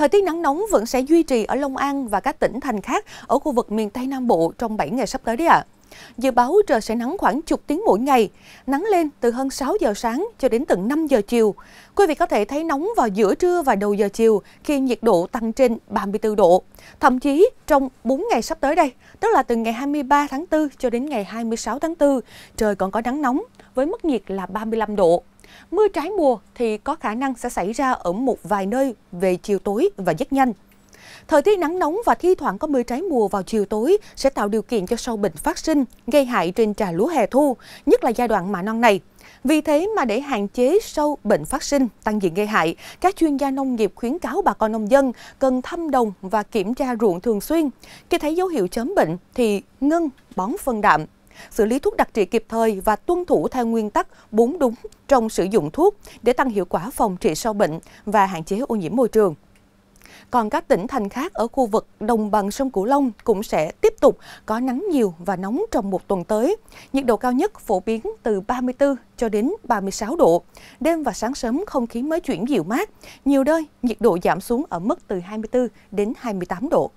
Thời tiết nắng nóng vẫn sẽ duy trì ở Long An và các tỉnh thành khác ở khu vực miền Tây Nam Bộ trong 7 ngày sắp tới đấy ạ. À. Dự báo trời sẽ nắng khoảng chục tiếng mỗi ngày, nắng lên từ hơn 6 giờ sáng cho đến tận 5 giờ chiều. Quý vị có thể thấy nóng vào giữa trưa và đầu giờ chiều khi nhiệt độ tăng trên 34 độ. Thậm chí trong 4 ngày sắp tới đây, tức là từ ngày 23 tháng 4 cho đến ngày 26 tháng 4, trời còn có nắng nóng với mức nhiệt là 35 độ. Mưa trái mùa thì có khả năng sẽ xảy ra ở một vài nơi về chiều tối và rất nhanh. Thời tiết nắng nóng và thi thoảng có mưa trái mùa vào chiều tối sẽ tạo điều kiện cho sâu bệnh phát sinh, gây hại trên trà lúa hè thu, nhất là giai đoạn mạ non này. Vì thế mà để hạn chế sâu bệnh phát sinh, tăng diện gây hại, các chuyên gia nông nghiệp khuyến cáo bà con nông dân cần thăm đồng và kiểm tra ruộng thường xuyên. Khi thấy dấu hiệu chấm bệnh thì ngưng bón phân đạm, xử lý thuốc đặc trị kịp thời và tuân thủ theo nguyên tắc bốn đúng trong sử dụng thuốc để tăng hiệu quả phòng trị sâu bệnh và hạn chế ô nhiễm môi trường. Còn các tỉnh thành khác ở khu vực đồng bằng sông Cửu Long cũng sẽ tiếp tục có nắng nhiều và nóng trong một tuần tới. Nhiệt độ cao nhất phổ biến từ 34 cho đến 36 độ. Đêm và sáng sớm không khí mới chuyển dịu mát. Nhiều nơi nhiệt độ giảm xuống ở mức từ 24 đến 28 độ.